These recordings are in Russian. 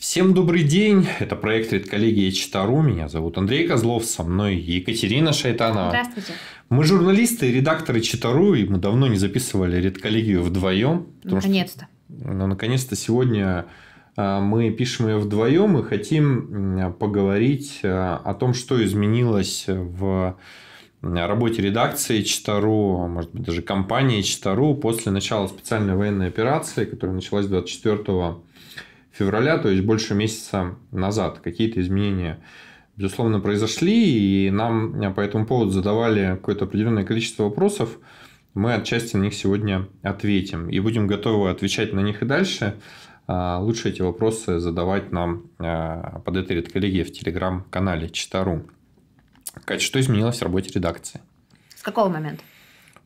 Всем добрый день, это проект «Редколлегия Читару», меня зовут Андрей Козлов, со мной Екатерина Шайтанова. Здравствуйте. Мы журналисты и редакторы Читару, и мы давно не записывали «Редколлегию» вдвоем. Наконец-то. Что, наконец-то ну, сегодня а, мы пишем ее вдвоем и хотим а, поговорить а, о том, что изменилось в работе редакции Читару, может быть, даже компании Читару после начала специальной военной операции, которая началась 24 февраля, то есть больше месяца назад. Какие-то изменения, безусловно, произошли, и нам э, по этому поводу задавали какое-то определенное количество вопросов. Мы отчасти на них сегодня ответим и будем готовы отвечать на них и дальше. А, лучше эти вопросы задавать нам э, под этой редколлегией в телеграм-канале Читару. Катя, что изменилось в работе редакции? С какого момента?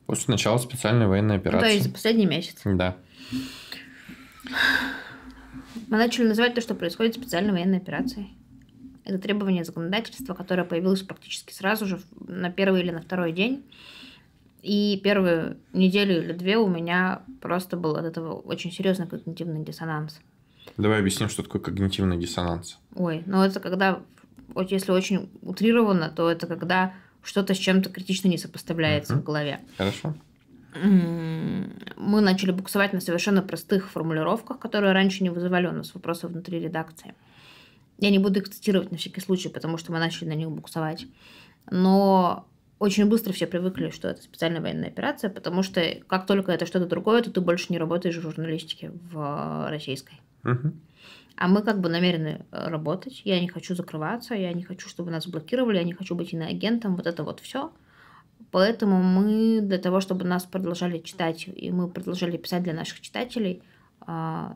После начала специальной военной операции. Ну, то есть за последний месяц. Да. Мы начали называть то, что происходит специальной военной операцией. Это требование законодательства, которое появилось практически сразу же на первый или на второй день. И первую неделю или две у меня просто был от этого очень серьезный когнитивный диссонанс. Давай объясним, что такое когнитивный диссонанс. Ой, ну это когда, вот если очень утрированно, то это когда что-то с чем-то критично не сопоставляется угу. в голове. Хорошо мы начали буксовать на совершенно простых формулировках, которые раньше не вызывали у нас вопросов внутри редакции. Я не буду их цитировать на всякий случай, потому что мы начали на них буксовать. Но очень быстро все привыкли, что это специальная военная операция, потому что как только это что-то другое, то ты больше не работаешь в журналистике в российской. А мы как бы намерены э, работать. Я не хочу закрываться, я не хочу, чтобы нас блокировали, я не хочу быть иноагентом. Вот это вот все. Поэтому мы для того, чтобы нас продолжали читать, и мы продолжали писать для наших читателей, а,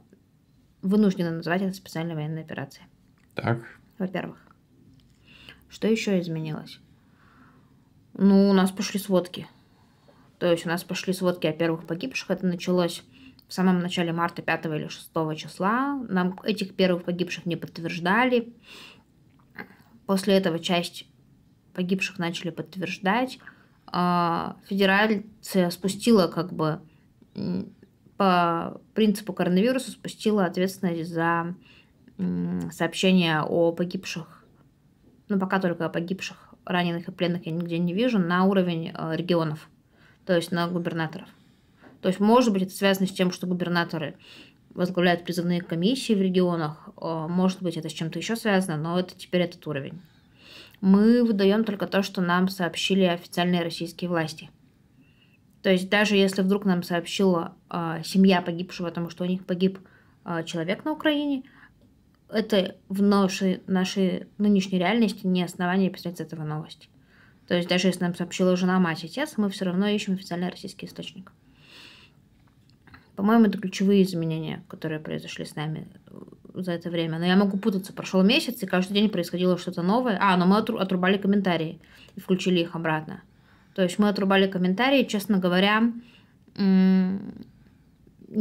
вынуждены называть это специальной военной операцией. Так. Во-первых. Что еще изменилось? Ну, у нас пошли сводки. То есть у нас пошли сводки о первых погибших. Это началось в самом начале марта 5 или 6 числа. Нам этих первых погибших не подтверждали. После этого часть погибших начали подтверждать. А, федерация спустила как бы по принципу коронавируса спустила ответственность за сообщение о погибших, ну пока только о погибших, раненых и пленных я нигде не вижу, на уровень э, регионов, то есть на губернаторов. То есть, может быть, это связано с тем, что губернаторы возглавляют призывные комиссии в регионах, э, может быть, это с чем-то еще связано, но это теперь этот уровень мы выдаем только то, что нам сообщили официальные российские власти. То есть даже если вдруг нам сообщила э, семья погибшего о том, что у них погиб э, человек на Украине, это в нашей, нашей нынешней реальности не основание писать с этого новость. То есть даже если нам сообщила жена, мать, отец, мы все равно ищем официальный российский источник. По-моему, это ключевые изменения, которые произошли с нами за это время. Но я могу путаться. Прошел месяц, и каждый день происходило что-то новое. А, но мы отрубали комментарии и включили их обратно. То есть мы отрубали комментарии, честно говоря, не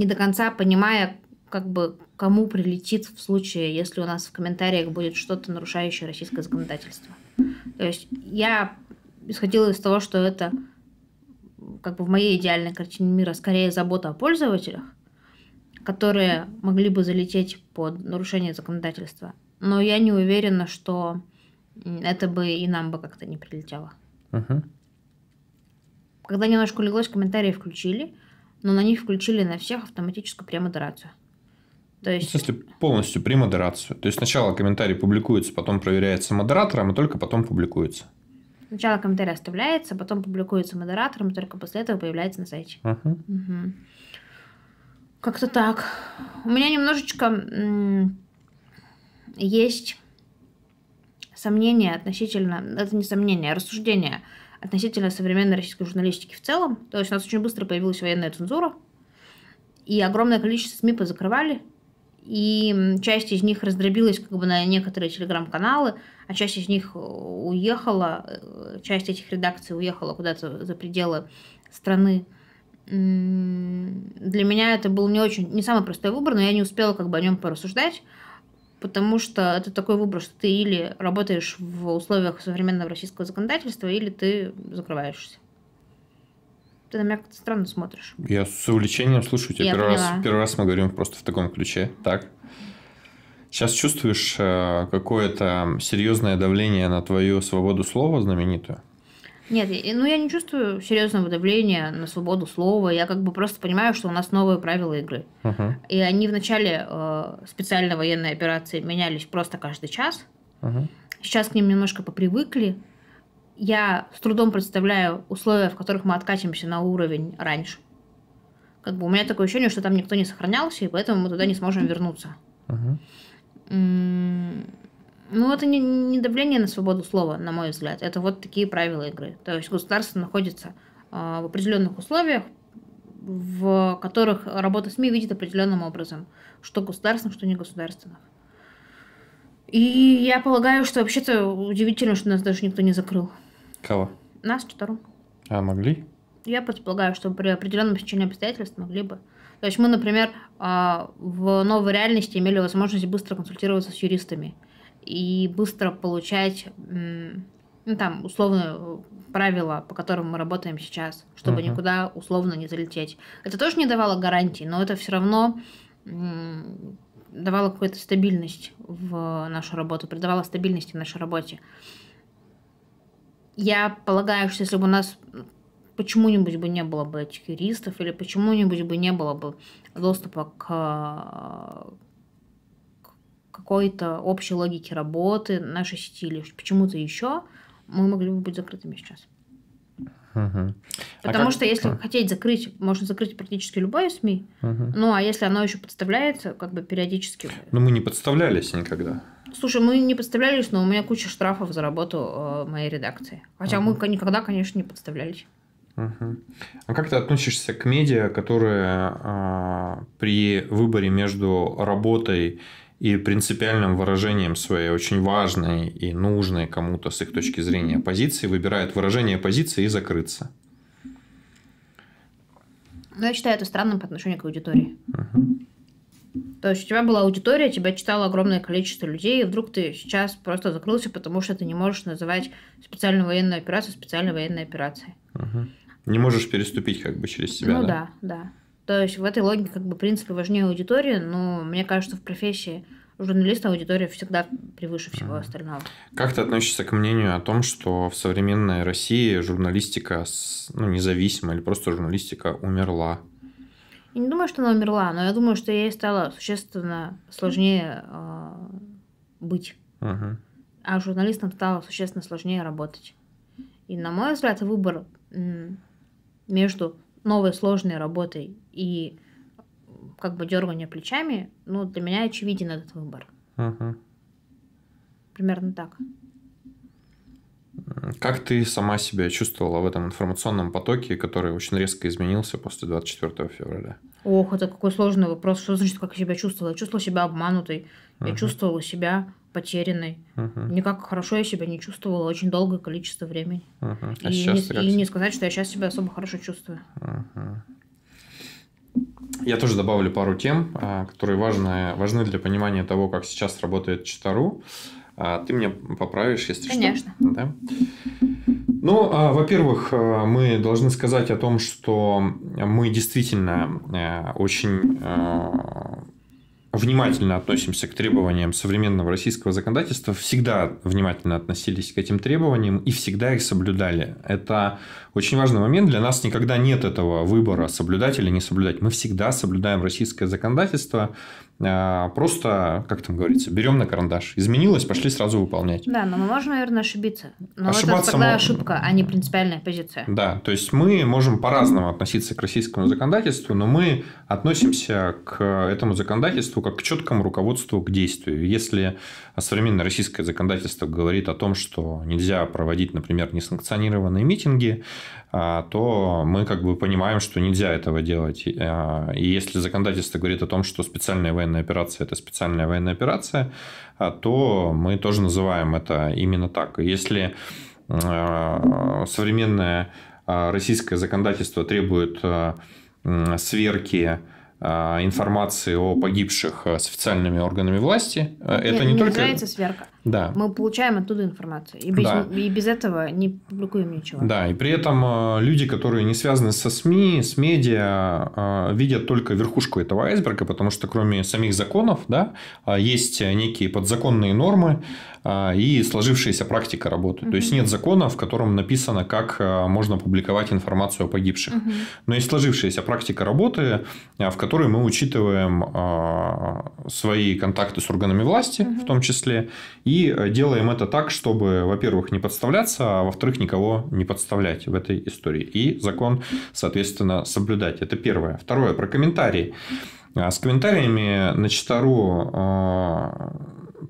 до конца понимая, как бы кому прилетит в случае, если у нас в комментариях будет что-то нарушающее российское законодательство. То есть я исходила из того, что это как бы в моей идеальной картине мира скорее забота о пользователях, которые могли бы залететь под нарушение законодательства. Но я не уверена, что это бы и нам бы как-то не прилетело. Угу. Когда немножко улеглось, комментарии включили, но на них включили на всех автоматическую премодерацию. То ну, есть... В смысле, полностью премодерацию. То есть сначала комментарий публикуется, потом проверяется модератором, и только потом публикуется. Сначала комментарий оставляется, потом публикуется модератором, и только после этого появляется на сайте. Угу. Угу. Как-то так. У меня немножечко есть сомнения относительно, это не сомнения, а рассуждения относительно современной российской журналистики в целом. То есть у нас очень быстро появилась военная цензура, и огромное количество СМИ позакрывали, и часть из них раздробилась как бы на некоторые телеграм-каналы, а часть из них э, уехала, э, часть этих редакций уехала куда-то за пределы страны для меня это был не очень, не самый простой выбор, но я не успела как бы о нем порассуждать, потому что это такой выбор, что ты или работаешь в условиях современного российского законодательства, или ты закрываешься. Ты на меня как-то странно смотришь. Я с увлечением слушаю тебя. Я первый раз, первый раз мы говорим просто в таком ключе. Так. Сейчас чувствуешь э, какое-то серьезное давление на твою свободу слова знаменитую? Нет, ну я не чувствую серьезного давления на свободу слова. Я как бы просто понимаю, что у нас новые правила игры. Uh-huh. И они в начале э, специальной военной операции менялись просто каждый час. Uh-huh. Сейчас к ним немножко попривыкли. Я с трудом представляю условия, в которых мы откатимся на уровень раньше. Как бы у меня такое ощущение, что там никто не сохранялся, и поэтому мы туда не сможем вернуться. Uh-huh. Ну, это не, не давление на свободу слова, на мой взгляд. Это вот такие правила игры. То есть государство находится э, в определенных условиях, в которых работа СМИ видит определенным образом, что государственных, что не государственных. И я полагаю, что вообще-то удивительно, что нас даже никто не закрыл. Кого? Нас четвером. А могли? Я предполагаю, что при определенном сечении обстоятельств могли бы. То есть мы, например, а, в новой реальности имели возможность быстро консультироваться с юристами и быстро получать, ну, там, условно, правила, по которым мы работаем сейчас, чтобы uh-huh. никуда условно не залететь. Это тоже не давало гарантии но это все равно давало какую-то стабильность в нашу работу, придавало стабильности нашей работе. Я полагаю, что если бы у нас почему-нибудь бы не было бы этих юристов или почему-нибудь бы не было бы доступа к какой-то общей логике работы нашей сети или почему-то еще, мы могли бы быть закрытыми сейчас. Угу. Потому а что как... если хотеть закрыть, можно закрыть практически любое СМИ. Эм угу. Ну а если оно еще подставляется, как бы периодически. Ну мы не подставлялись никогда. Слушай, мы не подставлялись, но у меня куча штрафов за работу э, моей редакции. Хотя угу. мы никогда, конечно, не подставлялись. Угу. А как ты относишься к медиа, которые э, а, при выборе между работой и принципиальным выражением своей очень важной и нужной кому-то с их точки зрения позиции выбирает выражение позиции и закрыться. Ну, я считаю это странным по отношению к аудитории. Угу. То есть у тебя была аудитория, тебя читало огромное количество людей, и вдруг ты сейчас просто закрылся, потому что ты не можешь называть специальную военную операцию специальной военной операцией. Угу. Не можешь переступить как бы через себя. Ну да, да. да. То есть в этой логике как бы принципе важнее аудитория но мне кажется, в профессии журналиста аудитория всегда превыше всего mm. остального. Как ты относишься к мнению о том, что в современной России журналистика ну, независимая или просто журналистика умерла? Я не думаю, что она умерла, но я думаю, что ей стало существенно сложнее э, быть. Uh-huh. А журналистам стало существенно сложнее работать. И, на мой взгляд, выбор между новой сложной работой и как бы дергание плечами, ну, для меня очевиден этот выбор. Угу. Примерно так. Как ты сама себя чувствовала в этом информационном потоке, который очень резко изменился после 24 февраля? Ох, это какой сложный вопрос. Что значит, как я себя чувствовала? Я чувствовала себя обманутой. Угу. Я чувствовала себя потерянной. Угу. Никак хорошо я себя не чувствовала очень долгое количество времени. Угу. А и, сейчас не, и не сказать, что я сейчас себя особо хорошо чувствую. Угу. Я тоже добавлю пару тем, а, которые важны, важны для понимания того, как сейчас работает Читару. А, ты меня поправишь, если Конечно. что. Конечно. Да? Ну, а, во-первых, мы должны сказать о том, что мы действительно э, очень внимательно относимся к требованиям современного российского законодательства, всегда внимательно относились к этим требованиям и всегда их соблюдали. Это очень важный момент. Для нас никогда нет этого выбора, соблюдать или не соблюдать. Мы всегда соблюдаем российское законодательство. А, просто, как там говорится, берем на карандаш. Изменилось, пошли сразу выполнять. Да, но мы можем, наверное, ошибиться. Но Ошибаться это тогда мы... ошибка, а не принципиальная позиция. Да, то есть мы можем по-разному относиться к российскому законодательству, но мы относимся к этому законодательству как к четкому руководству к действию. Если современное российское законодательство говорит о том, что нельзя проводить, например, несанкционированные митинги, а, то мы как бы понимаем, что нельзя этого делать. А, и если законодательство говорит о том, что специальная военная военная операция – это специальная военная операция, а, то мы тоже называем это именно так. Если а, современное а, российское законодательство требует сверки Э, информации о погибших э, с официальными органами власти. Это, это не только... называется сверка. Да. Мы получаем оттуда информацию. И без, да. и без этого не публикуем ничего. Да, и при этом э, люди, которые не связаны со СМИ, с медиа, видят только верхушку этого айсберга, потому что кроме самих законов, да, есть некие подзаконные нормы, а, и сложившаяся практика работы. Угу. То есть нет закона, в котором написано, как а, можно публиковать информацию о погибших. Угу. Но есть сложившаяся практика работы, а, в которой мы учитываем свои контакты с органами власти, угу. в том числе, и делаем это так, чтобы, во-первых, не подставляться, а во-вторых, никого не подставлять в этой истории. И закон, соответственно, соблюдать. Это первое. Второе, про комментарии. С комментариями на Читару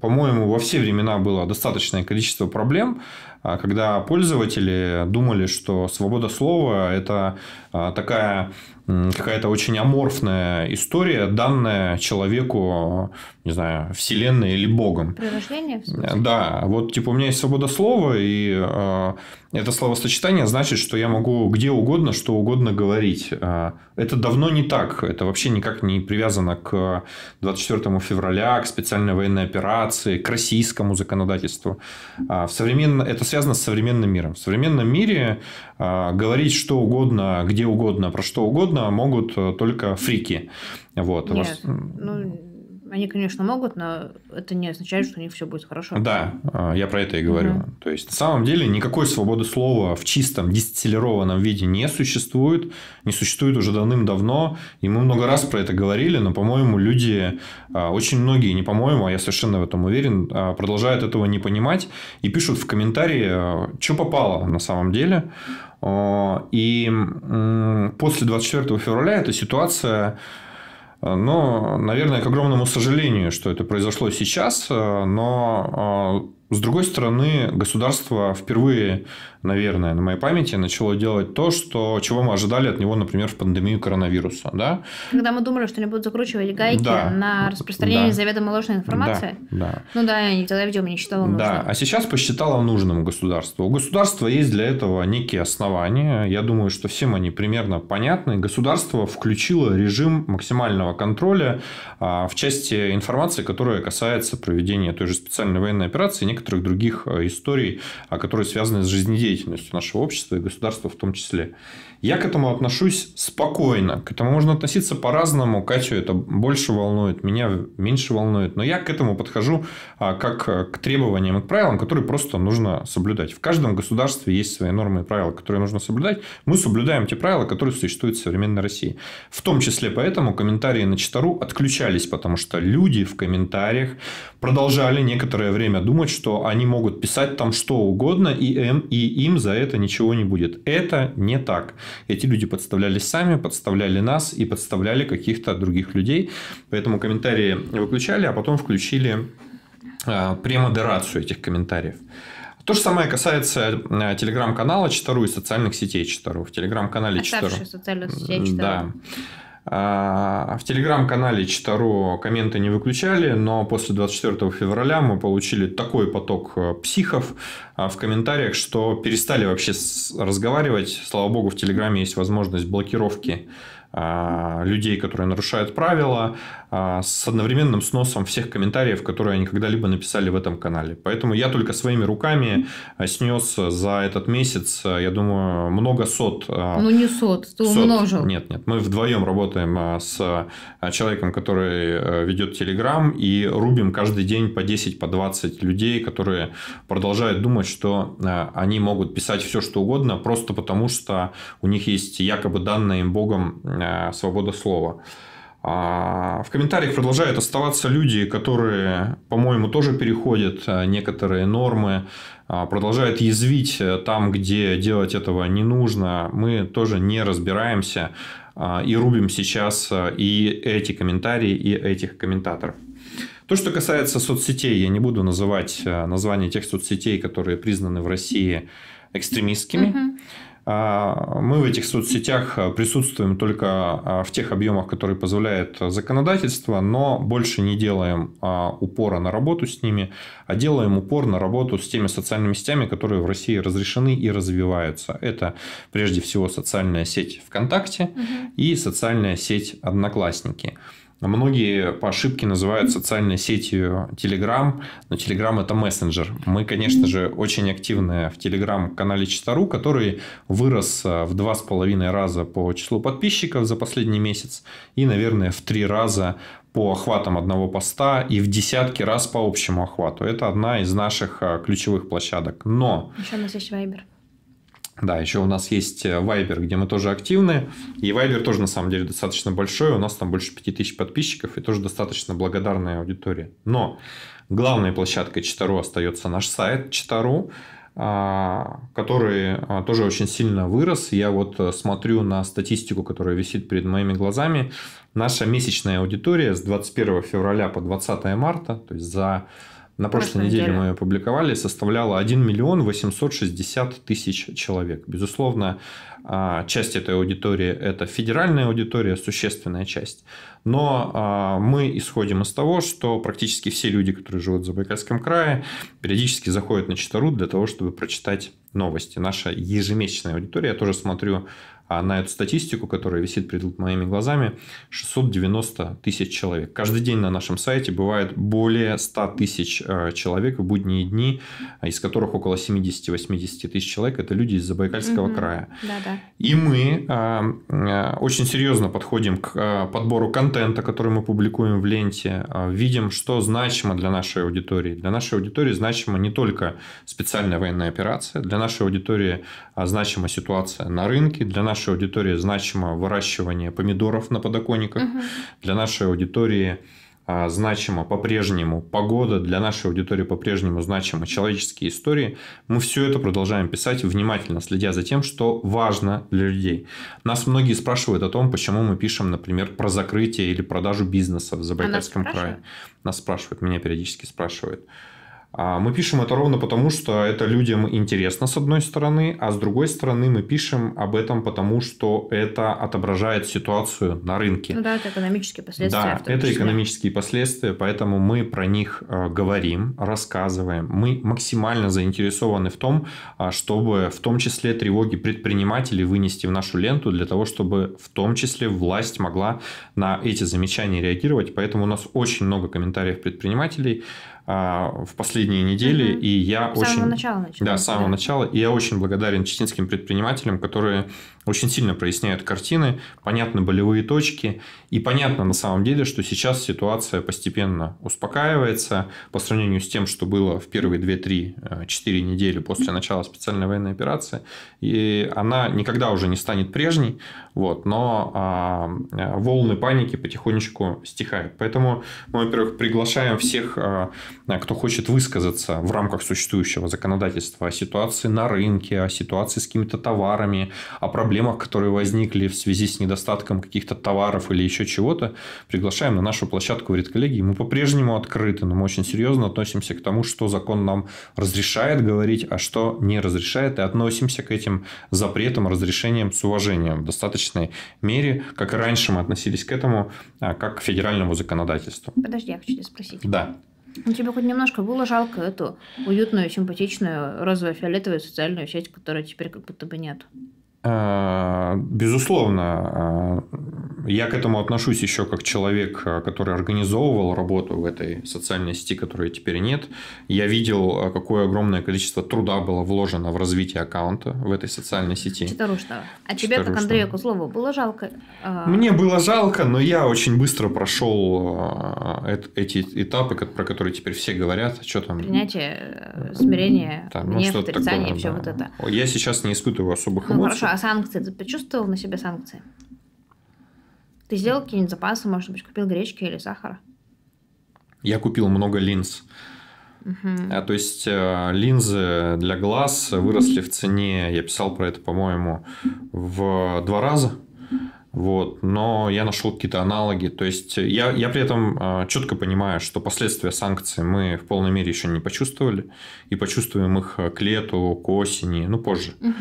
по-моему, во все времена было достаточное количество проблем, а, когда пользователи думали, что свобода слова – это а, такая какая-то очень аморфная история, данная человеку, не знаю, вселенной или богом. При рождении? Да, вот типа у меня есть свобода слова, и э, это словосочетание значит, что я могу где угодно, что угодно говорить. Э, это давно не так, это вообще никак не привязано к 24 февраля, к специальной военной операции, к российскому законодательству. Э, в современ... Это связано с современным миром. В современном мире э, говорить что угодно, где угодно, про что угодно угодно а могут э, только фрики. Вот. Нет, ну, они, конечно, могут, но это не означает, что у них все будет хорошо. Да, а, я про это и говорю. Угу. То есть, на самом деле, никакой свободы слова в чистом, дистиллированном виде не существует. Не существует уже давным-давно. И мы много раз про это говорили, но, по-моему, люди, а, очень многие, не по-моему, а я совершенно в этом уверен, а, продолжают этого не понимать и пишут в комментарии, что попало на самом деле. И после 24 февраля эта ситуация но, наверное, к огромному сожалению, что это произошло сейчас, э, но э, с другой стороны, государство впервые, наверное, на моей памяти начало делать то, что, чего мы ожидали от него, например, в пандемию коронавируса. Да? Когда мы думали, что они будут закручивать гайки да, на распространение да, заведомо ложной информации. Да, да. Ну да, я тогда, видимо, не считала нужным. Да, а сейчас посчитала нужным государство. У государства есть для этого некие основания. Я думаю, что всем они примерно понятны. Государство включило режим максимального контроля а, в части информации, которая касается проведения той же специальной военной операции некоторых других э, историй, а которые связаны с жизнедеятельностью нашего общества и государства в том числе. Я к этому отношусь спокойно. К этому можно относиться по-разному. Катю это больше волнует, меня меньше волнует. Но я к этому подхожу а, как э, к требованиям и к правилам, которые просто нужно соблюдать. В каждом государстве есть свои нормы и правила, которые нужно соблюдать. Мы соблюдаем те правила, которые существуют в современной России. В том числе поэтому комментарии на Читару отключались, потому что люди в комментариях продолжали некоторое время думать, что что они могут писать там что угодно, и, им, и им за это ничего не будет. Это не так. Эти люди подставлялись сами, подставляли нас и подставляли каких-то других людей. Поэтому комментарии выключали, а потом включили а, премодерацию этих комментариев. То же самое касается а, телеграм-канала Читару и социальных сетей Читару. В телеграм-канале Читару. социальных сетей Читару. Да. А, в телеграм-канале Читаро комменты не выключали, но после 24 февраля мы получили такой поток э, психов а, в комментариях, что перестали вообще разговаривать. Слава богу, в телеграме есть возможность блокировки а, людей, которые нарушают правила. А, с одновременным сносом всех комментариев, которые они когда-либо написали в этом канале. Поэтому я только своими руками а, снес за этот месяц, а, я думаю, много сот. Ну, не сот, ты сот. умножил. Нет, нет. Мы вдвоем работаем с человеком, который ведет Телеграм, и рубим каждый день по 10, по 20 людей, которые продолжают думать, что они могут писать все, что угодно, просто потому что у них есть якобы данная им Богом свобода слова. А, в комментариях продолжают оставаться люди, которые, по-моему, тоже переходят а, некоторые нормы, а, продолжают язвить э, там, где делать этого не нужно. Мы тоже не разбираемся и рубим сейчас и эти комментарии, и этих комментаторов. То, что касается соцсетей, я не буду называть э, названия тех соцсетей, которые признаны в России экстремистскими. Uh-huh. А, мы в этих соцсетях э, присутствуем только а, в тех объемах, которые позволяет законодательство, но больше не делаем а, упора на работу с ними, а делаем упор на работу с теми социальными сетями, которые в России разрешены и развиваются. Это прежде всего социальная сеть ВКонтакте угу. и социальная сеть Одноклассники. А многие по ошибке называют социальной сетью Telegram, но Telegram это мессенджер. Мы, конечно же, очень активны в Telegram-канале Чистару, который вырос э, в два с половиной раза по числу подписчиков за последний месяц и, наверное, в три раза по охватам одного поста и в десятки раз по общему охвату. Это одна из наших э, ключевых площадок. Но... Еще у нас есть Viber. Да, еще у нас есть э, Viber, где мы тоже активны. И Viber тоже, на самом деле, достаточно большой. У нас там больше 5000 подписчиков и тоже достаточно благодарная аудитория. Но главной площадкой Читару остается наш сайт Читару, а, который а, тоже очень сильно вырос. Я вот э, смотрю на статистику, которая висит перед моими глазами. Наша месячная аудитория с 21 февраля по 20 марта, то есть за на прошлой неделе. неделе мы опубликовали, публиковали, составляла 1 миллион 860 тысяч человек. Безусловно, а, часть этой аудитории – это федеральная аудитория, существенная часть. Но а, мы исходим из того, что практически все люди, которые живут в Забайкальском крае, периодически заходят на Читарут для того, чтобы прочитать новости. Наша ежемесячная аудитория, я тоже смотрю а на эту статистику, которая висит перед моими глазами, 690 тысяч человек. Каждый день на нашем сайте бывает более 100 тысяч э, человек в будние дни, из которых около 70-80 тысяч человек – это люди из Забайкальского угу. края. Да-да. И мы э, э, очень серьезно подходим к подбору контента, который мы публикуем в ленте, видим, что значимо для нашей аудитории. Для нашей аудитории значимо не только специальная военная операция, для нашей аудитории а значима ситуация на рынке, для нашей нашей аудитории значимо выращивание помидоров на подоконниках, угу. для нашей аудитории а, значимо по-прежнему погода, для нашей аудитории по-прежнему значимы человеческие истории, мы все это продолжаем писать, внимательно следя за тем, что важно для людей. Нас многие спрашивают о том, почему мы пишем, например, про закрытие или продажу бизнеса в Забайкальском крае. Нас спрашивают, меня периодически спрашивают. А, мы пишем это ровно потому, что это людям интересно с одной стороны, а с другой стороны мы пишем об этом потому, что это отображает ситуацию на рынке. Ну да, это экономические последствия. Да, это экономические последствия, поэтому мы про них э, говорим, рассказываем. Мы максимально заинтересованы в том, а, чтобы в том числе тревоги предпринимателей вынести в нашу ленту для того, чтобы в том числе власть могла на эти замечания реагировать. Поэтому у нас очень много комментариев предпринимателей. А, в последние недели, угу. и я с очень... С самого начала началось. Да, с самого да. начала. И я очень благодарен чеченским предпринимателям, которые очень сильно проясняют картины, понятны болевые точки, и понятно на самом деле, что сейчас ситуация постепенно успокаивается по сравнению с тем, что было в первые 2-3-4 э, недели после начала специальной военной операции, и она никогда уже не станет прежней, вот, но а, э, волны паники потихонечку стихают. Поэтому мы, во-первых, приглашаем всех, а, кто хочет высказаться в рамках существующего законодательства о ситуации на рынке, о ситуации с какими-то товарами, о проблемах проблемах, которые возникли в связи с недостатком каких-то товаров или еще чего-то, приглашаем на нашу площадку в Редколлегии. мы по-прежнему открыты, но мы очень серьезно относимся к тому, что закон нам разрешает говорить, а что не разрешает, и относимся к этим запретам, разрешениям с уважением в достаточной мере, как и раньше мы относились к этому, а, как к федеральному законодательству. Подожди, я хочу тебя спросить. Да. Ну, тебе хоть немножко было жалко эту уютную, симпатичную розово-фиолетовую социальную сеть, которой теперь как будто бы нет. А, безусловно, а, я к этому отношусь еще как человек, а, который организовывал работу в этой социальной сети, которой теперь нет. Я видел, какое огромное количество труда было вложено в развитие аккаунта в этой социальной сети. Четырушного. А тебе, Четырушного. как Андрею Кузлову, было жалко? Мне было жалко, но я очень быстро прошел эти этапы, про которые теперь все говорят. Что там? Принятие, э, смирение, там, ну, не отрицание, такое, все да. вот это. Я сейчас не испытываю особых ну, эмоций. Хорошо, а санкции? Ты почувствовал на себе санкции? Ты сделал какие-нибудь запасы, может быть, купил гречки или сахара? Я купил много линз. Угу. А, то есть э, линзы для глаз выросли в цене, я писал про это, по-моему, в два раза. Вот, но я нашел какие-то аналоги. То есть я, я при этом а, четко понимаю, что последствия санкций мы в полной мере еще не почувствовали. И почувствуем их а, к лету, к осени, ну позже. Угу.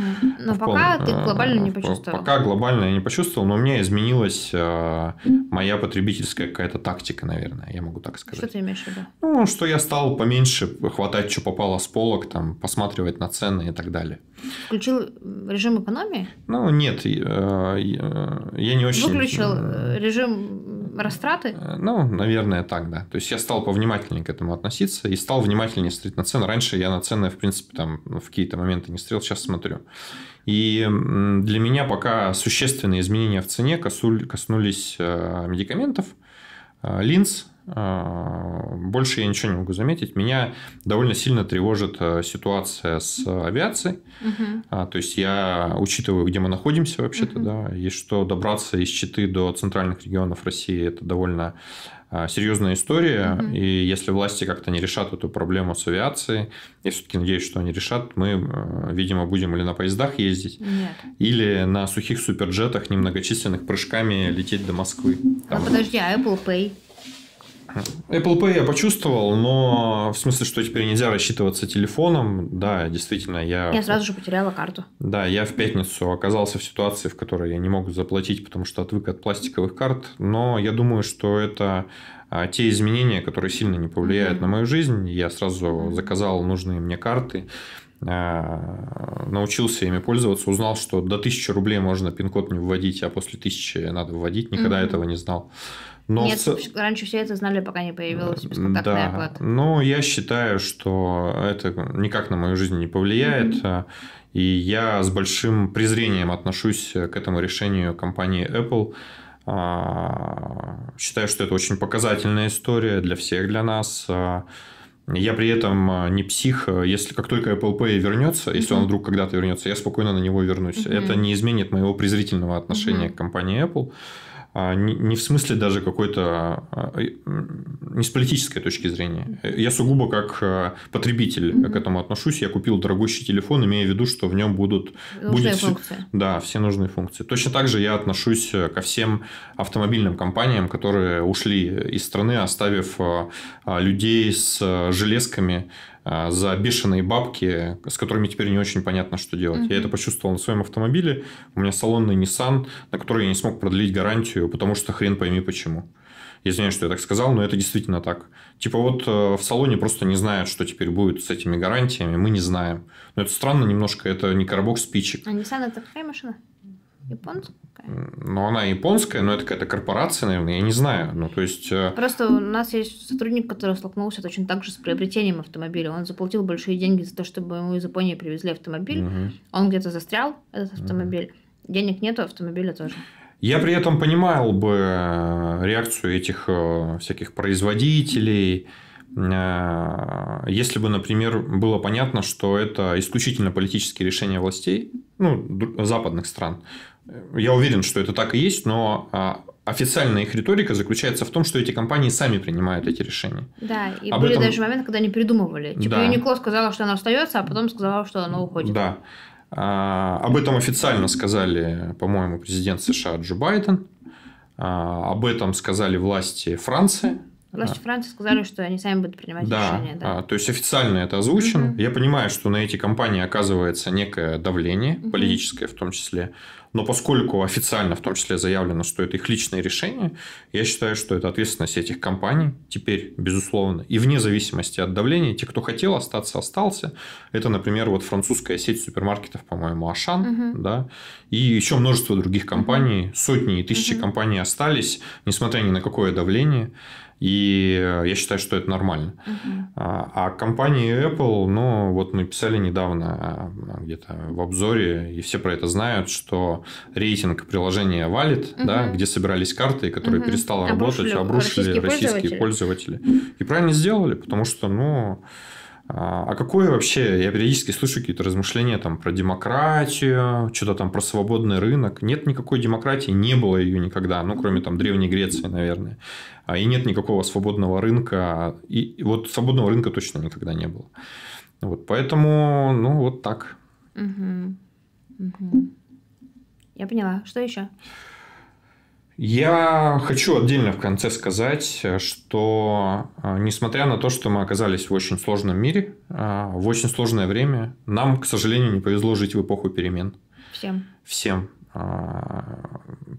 Но в пока пол... ты а, глобально не почувствовал. Пока глобально я не почувствовал, но у меня изменилась моя потребительская какая-то тактика, наверное, я могу так сказать. Что ты имеешь в виду? Ну, что я стал поменьше хватать, что попало с полок, там, посматривать на цены и так далее. Включил э, режим экономии? Ну, нет, э, э, я не очень... Выключил режим растраты? Ну, наверное, так, да. То есть, я стал повнимательнее к этому относиться и стал внимательнее смотреть на цены. Раньше я на цены, в принципе, там в какие-то моменты не стрел, сейчас смотрю. И для меня пока существенные изменения в цене коснулись медикаментов, линз, а, больше я ничего не могу заметить. Меня довольно сильно тревожит э, ситуация с авиацией. Угу. То есть я учитываю, где мы находимся вообще-то, угу. да, и что добраться из Читы до центральных регионов России это довольно а, серьезная история. Угу. И если власти как-то не решат эту проблему с авиацией, я все-таки надеюсь, что они решат, мы, э, видимо, будем или на поездах ездить, Нет. или на сухих суперджетах немногочисленных прыжками лететь до Москвы. А подожди, Apple Pay? Apple Pay я почувствовал, но в смысле, что теперь нельзя рассчитываться телефоном. Да, действительно, я... Я сразу же потеряла карту. Да, я в пятницу оказался в ситуации, в которой я не мог заплатить, потому что отвык от пластиковых карт. Но я думаю, что это а, те изменения, которые сильно не повлияют mm-hmm. на мою жизнь. Я сразу заказал нужные мне карты а, научился ими пользоваться, узнал, что до 1000 рублей можно пин-код не вводить, а после 1000 надо вводить, никогда mm-hmm. этого не знал. Но Нет, с... раньше все это знали, пока не появилась бесконтактная да. оплата. Ну, я считаю, что это никак на мою жизнь не повлияет. Mm-hmm. И я с большим презрением отношусь к этому решению компании Apple. А, считаю, что это очень показательная история для всех, для нас. А, я при этом э, не псих. Если как только Apple Pay вернется, если он вдруг когда-то вернется, я спокойно на него вернусь. Это не изменит моего презрительного отношения к компании Apple. А, не, в смысле даже какой-то, а, не с политической точки зрения. Я сугубо как а, потребитель mm-hmm. к этому отношусь. Я купил дорогущий телефон, имея в виду, что в нем будут... Нужные будет функции. да, все нужные функции. Точно так же я отношусь э, ко всем автомобильным компаниям, которые ушли из страны, оставив людей с э, железками, а, за бешеные бабки, с которыми теперь не очень понятно, что делать. Mm-hmm. Я это почувствовал на своем автомобиле. У меня салонный Nissan, на который я не смог продлить гарантию, потому что хрен пойми почему. Я извиняюсь, что я так сказал, но это действительно так. Типа вот э, в салоне просто не знают, что теперь будет с этими гарантиями, мы не знаем. Но это странно немножко, это не коробок спичек. А Nissan это какая машина? Японская? такая. Но она японская, но это какая-то корпорация, наверное, я не знаю. Ну, то есть... Э, Просто у нас есть сотрудник, который столкнулся точно так же с приобретением автомобиля. Он заплатил большие деньги за то, чтобы ему из Японии привезли автомобиль. Угу. Он где-то застрял, этот автомобиль. Угу. Денег нету, автомобиля тоже. Я при этом понимал бы э, реакцию этих э, всяких производителей, Э, если бы, например, было понятно, что это исключительно политические решения властей, ну, западных стран, э, я уверен, что это так и есть, но а, официальная их риторика заключается в том, что эти компании сами принимают эти решения. Да, и Об были этом... даже моменты, когда они придумывали. Типа да. Юникло сказала, что она остается, а потом сказала, что она уходит. Да. А, об этом официально сказали, по-моему, президент США Джо Байден. А, об этом сказали власти Франции. Власти а. Франции сказали, что они сами будут принимать да. решения. Да. А, то есть официально это озвучено. Угу. Я понимаю, что на эти компании оказывается некое давление, угу. политическое в том числе. Но поскольку официально в том числе заявлено, что это их личные решения, я считаю, что это ответственность этих компаний теперь, безусловно. И вне зависимости от давления, те, кто хотел остаться, остался. Это, например, вот французская сеть супермаркетов, по-моему, Ашан, угу. да, и еще множество других компаний, угу. сотни и тысячи угу. компаний остались, несмотря ни на какое давление. И э, я считаю, что это нормально. Uh-huh. А компании Apple, ну, вот мы писали недавно э, где-то в обзоре, и все про это знают, что рейтинг приложения Wallet, uh-huh. да, где собирались карты, которые uh-huh. перестала работать, обрушили российские, российские пользователи. пользователи. И правильно сделали, потому что, ну, а, а какое вообще, я периодически слышу какие-то размышления там про демократию, что-то там про свободный рынок. Нет никакой демократии, не было ее никогда, ну, кроме там Древней Греции, наверное. А, и нет никакого свободного рынка, и вот свободного рынка точно никогда не было. Вот, поэтому, ну, вот так. Угу. Угу. Я поняла. Что еще? Я хочу отдельно в конце сказать, что э, несмотря на то, что мы оказались в очень сложном мире, э, в очень сложное время, нам, к сожалению, не повезло жить в эпоху перемен. Всем. Всем. Э,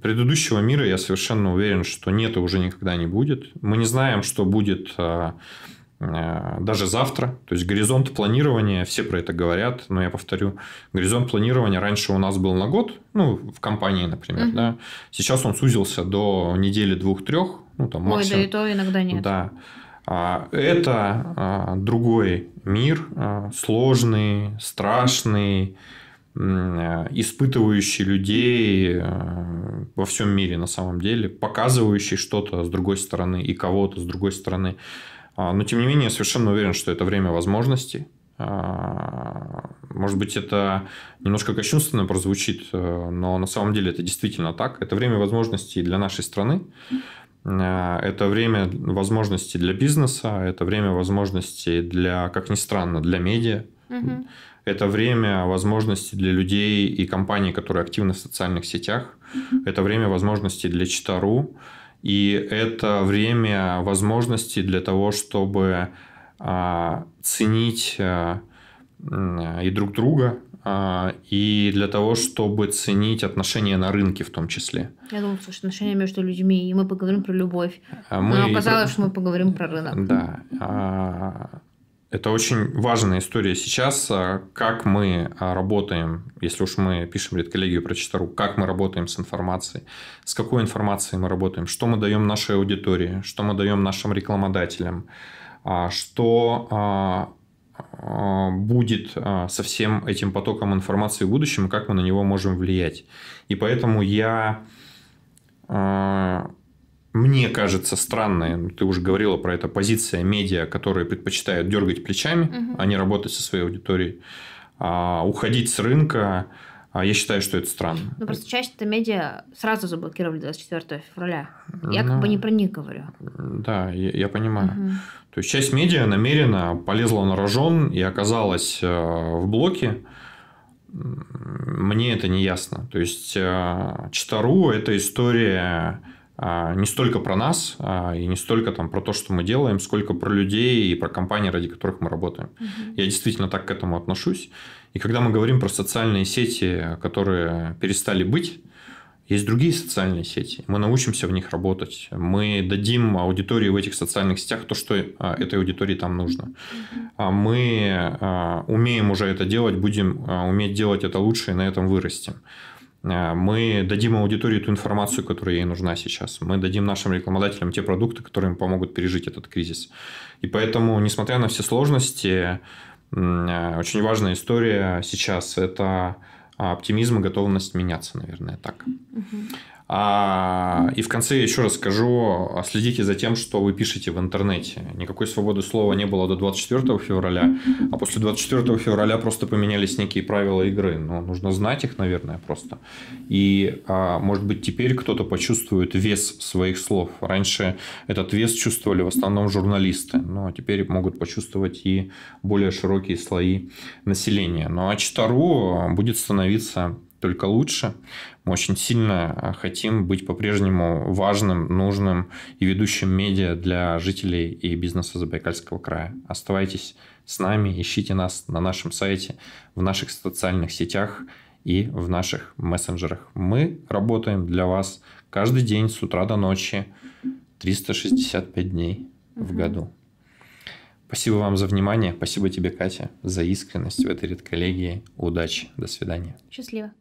предыдущего мира я совершенно уверен, что нет и уже никогда не будет. Мы не знаем, что будет Э, даже завтра. То есть горизонт планирования, все про это говорят, но я повторю, горизонт планирования раньше у нас был на год, ну, в компании, например, угу. да. Сейчас он сузился до недели двух-трех, ну, там максимум. Ой, да и то иногда нет. Да. А, это а, другой мир, а, сложный, страшный, э, испытывающий людей э, во всем мире на самом деле, показывающий что-то с другой стороны и кого-то с другой стороны. А, но, тем не менее, я совершенно уверен, что это время возможностей. А, может быть, это немножко кощунственно прозвучит, э, но на самом деле это действительно так. Это время возможностей для нашей страны. Э, это время возможностей для бизнеса, это время возможностей для, как ни странно, для медиа. Угу. Это время возможностей для людей и компаний, которые активны в социальных сетях. Угу. Это время возможностей для читару. И это время возможности для того, чтобы а, ценить э, и друг друга, а, и для того, чтобы ценить отношения на рынке в том числе. Я думал, слушай, отношения между людьми, и мы поговорим про любовь. А, мы... Но оказалось, что мы поговорим про рынок. Да. Это очень важная история сейчас, а, как мы а, работаем, если уж мы пишем редколлегию про читору, как мы работаем с информацией, с какой информацией мы работаем, что мы даем нашей аудитории, что мы даем нашим рекламодателям, а, что будет со всем этим потоком информации в будущем, и как мы на него можем влиять. И поэтому я мне кажется, странной. ты уже говорила про это, позиция медиа, которые предпочитают дергать плечами, угу. а не работать со своей аудиторией, а уходить с рынка. А я считаю, что это странно. Ну, просто часть это медиа сразу заблокировали 24 февраля. Я ну, как бы ну, не про них говорю. Да, я, я понимаю. Угу. То есть, часть медиа намеренно полезла на рожон и оказалась э, в блоке. Мне это не ясно. То есть, э, Читару – это история а, не столько про нас а, и не столько там про то, что мы делаем, сколько про людей и про компании, ради которых мы работаем. Угу. Я действительно так к этому отношусь. И когда мы говорим про социальные сети, которые перестали быть, есть другие социальные сети. Мы научимся в них работать. Мы дадим аудитории в этих социальных сетях то, что а, этой аудитории там нужно. Мы умеем уже это делать, будем уметь делать это лучше и на этом вырастем. Э, мы дадим аудитории ту информацию, которая ей нужна сейчас. Мы дадим нашим рекламодателям те продукты, которые им помогут пережить этот кризис. И поэтому, несмотря на все сложности, э, очень важная история сейчас – это а, оптимизм и готовность меняться, наверное, так. Угу. А, и в конце еще раз скажу, а, следите за тем, что вы пишете в интернете. Никакой свободы слова не было до 24 февраля, а после 24 февраля просто поменялись некие правила игры. Но ну, нужно знать их, наверное, просто. И, а, может быть, теперь кто-то почувствует вес своих слов. Раньше этот вес чувствовали в основном журналисты, но теперь могут почувствовать и более широкие слои населения. Ну а Читару будет становиться только лучше. Мы очень сильно э, хотим быть по-прежнему важным, нужным и ведущим медиа для жителей и бизнеса Забайкальского края. Оставайтесь с нами, ищите нас на нашем сайте, в наших социальных сетях и в наших мессенджерах. Мы работаем для вас каждый день с утра до ночи, 365 дней в году. Спасибо вам за внимание. Спасибо тебе, Катя, за искренность в этой редколлегии. Удачи. До свидания. Счастливо.